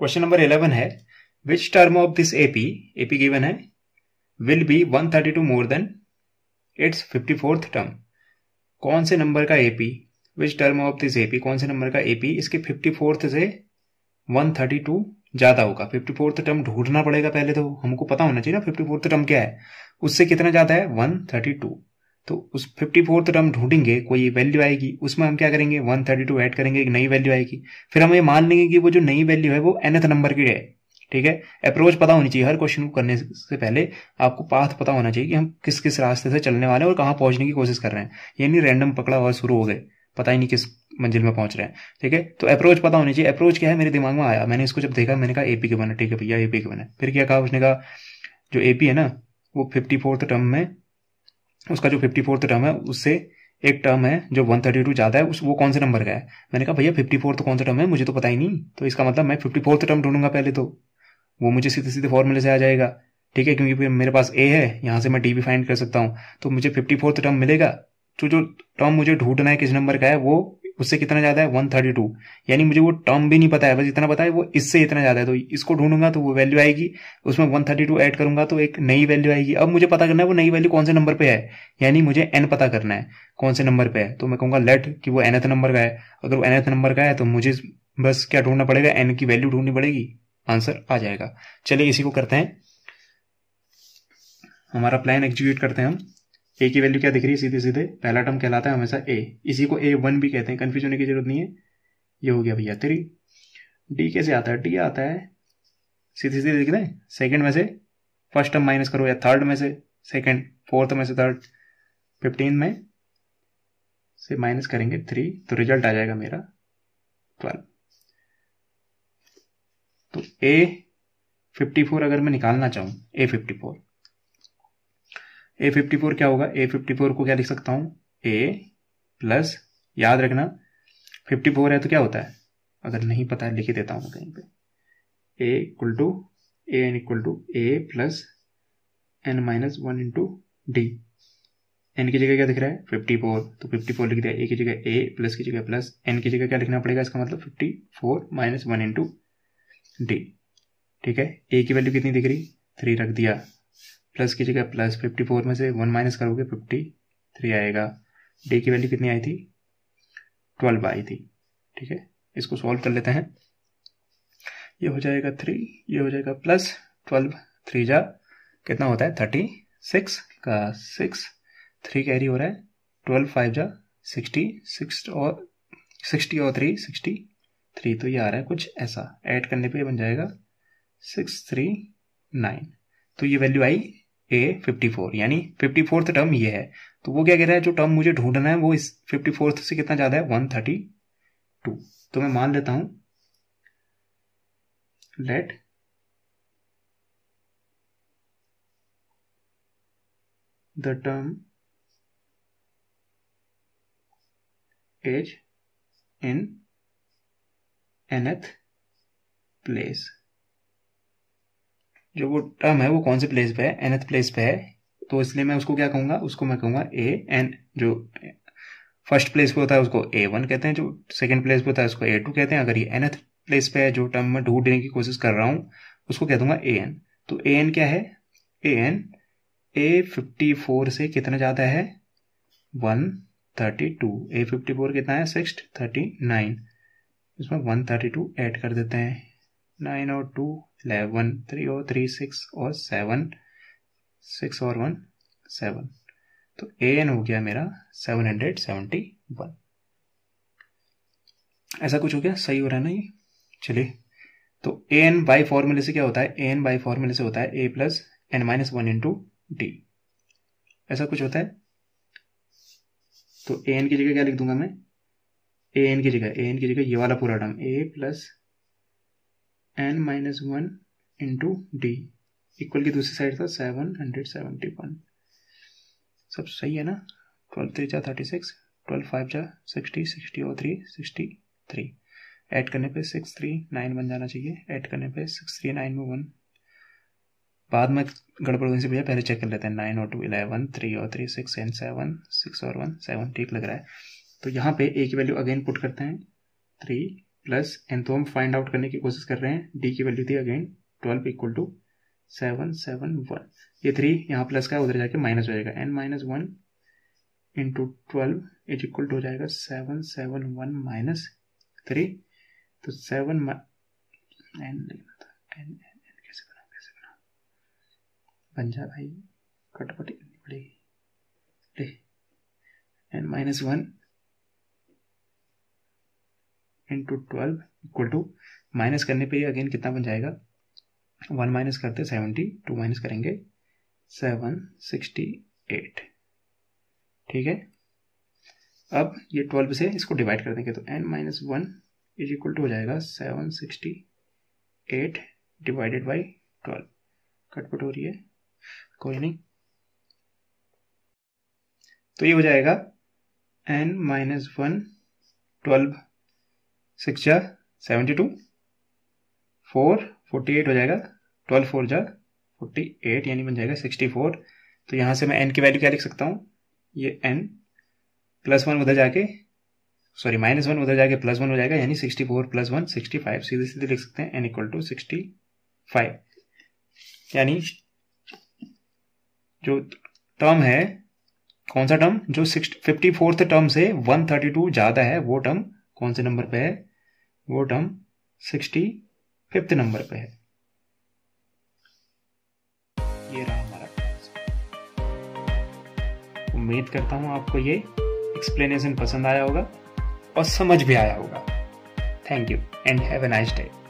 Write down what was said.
question number eleven है which term of this AP AP given है will be one thirty two more than its fifty fourth term कौन से नंबर का AP which term of this AP कौन से नंबर का एपी इसके फिफ्टी फोर्थ से वन थर्टी टू ज्यादा होगा फिफ्टी फोर्थ टर्म ढूंढना पड़ेगा पहले तो हमको पता होना चाहिए ना फिफ्टी फोर्थ टर्म क्या है उससे कितना ज्यादा है वन थर्टी टू तो उस फिफ्टी फोर्थ हम ढूंढेंगे कोई वैल्यू आएगी उसमें हम क्या करेंगे वन थर्टी टू एड करेंगे एक नई वैल्यू आएगी फिर हम ये मान लेंगे कि वो जो नई वैल्यू है वो एनथ नंबर की है ठीक है अप्रोच पता होनी चाहिए हर क्वेश्चन को करने से पहले आपको पाथ पता होना चाहिए कि हम किस किस रास्ते से चलने वाले हैं और कहाँ पहुंचने की कोशिश कर रहे हैं ये नहीं रैंडम पकड़ा हुआ शुरू हो गए पता ही नहीं किस मंजिल में पहुंच रहे हैं ठीक है तो अप्रोच पता होनी चाहिए अप्रोच क्या है मेरे दिमाग में आया मैंने इसको जब देखा मैंने कहा एपी के बना ठीक है भैया एपी के बना फिर क्या कहा उसने कहा जो एपी है ना वो फिफ्टी फोर्थ टर्म में उसका जो फिफ्टी फोर्थ टर्म है उससे एक टर्म है जो वन थर्टी टू ज़्यादा है उस वो कौन से नंबर का है मैंने कहा भैया फिफ्टी फोर्थ कौन सा टर्म है मुझे तो पता ही नहीं तो इसका मतलब मैं फिफ्टी फोर्थ टर्म ढूंढूंगा पहले तो वो मुझे सीधे सीधे फॉर्मूले से आ जाएगा ठीक है क्योंकि मेरे पास ए है यहाँ से मैं डी भी फाइंड कर सकता हूँ तो मुझे फिफ्टी फोर्थ टर्म मिलेगा तो जो टर्म मुझे ढूंढना है किस नंबर का है वो उससे कितना ज़्यादा है वन थर्टी टू यानी मुझे वो टर्म भी नहीं पता है बस इतना पता है वो इससे इतना ज़्यादा है तो इसको ढूंढूंगा तो वो वैल्यू आएगी उसमें वन थर्टी टू एड करूंगा तो एक नई वैल्यू आएगी अब मुझे पता करना है वो नई वैल्यू कौन से नंबर पे है यानी मुझे एन पता करना है कौन से नंबर पे है तो मैं कहूंगा लेट कि वो एनथ नंबर का है अगर वो एनथ नंबर का है तो मुझे बस क्या ढूंढना पड़ेगा एन की वैल्यू ढूंढनी पड़ेगी आंसर आ जाएगा चलिए इसी को करते हैं हमारा प्लान एग्जीक्यूट करते हैं हम ए की वैल्यू क्या दिख रही है सीधे सीधे पहला टर्म कहलाता है हमेशा ए इसी को ए वन भी कहते हैं कन्फ्यूज होने की जरूरत नहीं है ये हो गया भैया थ्री डी कैसे आता है डी आता है सीधे सीधे दिख रहे हैं सेकेंड में से फर्स्ट टर्म माइनस करो या थर्ड में से सेकेंड फोर्थ में से थर्ड फिफ्टीन में से माइनस करेंगे थ्री तो रिजल्ट आ जाएगा मेरा ट्वेल्व तो ए फिफ्टी फोर अगर मैं निकालना चाहूँ A fifty four A fifty four क्या होगा ए फिफ्टी फोर को क्या लिख सकता हूँ ए प्लस याद रखना फिफ्टी फोर है तो क्या होता है अगर नहीं पता है लिख ही देता हूँ कहीं पे A equal to A N equal to A plus N minus one into D N की जगह क्या दिख रहा है फिफ्टी फोर तो फिफ्टी फोर लिख दिया ए की जगह ए प्लस की जगह प्लस एन की जगह क्या लिखना पड़ेगा इसका मतलब fifty four minus one into D ठीक है ए की वैल्यू कितनी दिख रही थ्री रख दिया प्लस की जगह प्लस फिफ्टी फोर में से वन माइनस करोगे फिफ्टी थ्री आएगा डी की वैल्यू कितनी आई थी ट्वेल्व आई थी ठीक है इसको सॉल्व कर लेते हैं ये हो जाएगा थ्री ये हो जाएगा प्लस ट्वेल्व थ्री जा कितना होता है थर्टी सिक्स का सिक्स थ्री कैरी हो रहा है ट्वेल्व फाइव जा सिक्सटी सिक्स और सिक्सटी और थ्री सिक्सटी थ्री तो ये आ रहा है कुछ ऐसा ऐड करने पे बन जाएगा सिक्स थ्री नाइन तो ये वैल्यू आई ए फिफ्टी फोर यानी फिफ्टी फोर्थ टर्म ये है तो वो क्या कह रहा है जो टर्म मुझे ढूंढना है वो इस फिफ्टी फोर्थ से कितना ज़्यादा है वन थर्टी टू तो मैं मान लेता हूं let the term as in nth place जो वो टर्म है वो कौन से प्लेस पे है एनथ प्लेस पे है तो इसलिए मैं उसको क्या कहूंगा उसको मैं कहूंगा ए एन जो फर्स्ट प्लेस पे होता है उसको ए वन कहते हैं जो सेकेंड प्लेस पे होता है उसको ए टू कहते हैं अगर ये एनथ प्लेस पे है जो टर्म मैं ढूंढने की कोशिश कर रहा हूँ उसको कह दूंगा ए एन तो ए एन क्या है a n a fifty four से कितना ज़्यादा है one thirty two a fifty four कितना है सिक्स थर्टी नाइन इसमें वन थर्टी टू एड कर देते हैं नाइन और टू इलेवन थ्री और थ्री सिक्स और सेवन सिक्स और वन सेवन तो ए एन हो गया मेरा सेवन हंड्रेड सेवेंटी वन ऐसा कुछ हो गया सही हो रहा है ना ये चलिए तो ए एन बाई फॉर्मूले से क्या होता है ए एन बाई फॉर्मूले से होता है a plus N minus one into d ऐसा कुछ होता है तो ए एन की जगह क्या लिख दूंगा मैं ए एन की जगह ए एन की जगह ये वाला पूरा term a plus N minus one into d equal की दूसरी साइड था सेवन हंड्रेड सेवेंटी वन सब सही है ना ट्वेल्व थ्री जा थर्टी सिक्स ट्वेल्व फाइव जा सिक्सटी सिक्सटी और थ्री सिक्सटी थ्री ऐड करने पे सिक्स थ्री नाइन वन जाना चाहिए ऐड करने पे सिक्स थ्री नाइन में वन बाद में गड़बड़ होने से भैया पहले चेक कर लेते हैं नाइन oh oh और टू इलेवन थ्री और three six and seven six और वन सेवन ठीक लग रहा है तो यहाँ पे ए की वैल्यू अगेन पुट करते हैं थ्री प्लस एन तो हम फाइंड आउट करने की कोशिश कर रहे हैं डी की वैल्यू थी again twelve equal to seven seven one ये थ्री यहाँ प्लस का है उधर जाके माइनस हो जाएगा n minus one into twelve is equal to हो जाएगा seven seven one minus three तो सेवन एन लिखना था एन एन एन कैसे बना कैसे बना बन जा भाई कटपटी पड़ेगी n minus one into twelve equal to minus करने पे ये अगेन कितना बन जाएगा वन माइनस करते सेवेंटी टू माइनस करेंगे सेवन सिक्सटी एट ठीक है अब ये ट्वेल्व से इसको डिवाइड कर देंगे तो n minus one is equal to हो जाएगा seven sixty eight divided by twelve कटपट हो रही है कोई नहीं तो ये हो जाएगा n minus one twelve six जा seventy two four forty eight हो जाएगा ट्वेल्व फोर जा फोर्टी एट यानी बन जाएगा सिक्सटी फोर तो यहाँ से मैं एन की वैल्यू क्या लिख सकता हूँ ये एन प्लस वन उधर जाके सॉरी माइनस वन उधर जाके प्लस वन हो जाएगा यानी sixty four plus one sixty five सीधे सीधे लिख सकते हैं n equal to sixty five यानी जो टर्म है कौन सा टर्म जो सिक्स फिफ्टी फोर्थ टर्म से वन थर्टी टू ज़्यादा है वो टर्म कौन से नंबर पे है वो टर्म सिक्सटी फिफ्थ नंबर पे है ये रहा हमारा उम्मीद करता हूं आपको ये एक्सप्लेनेशन पसंद आया होगा और समझ भी आया होगा thank you and have a nice day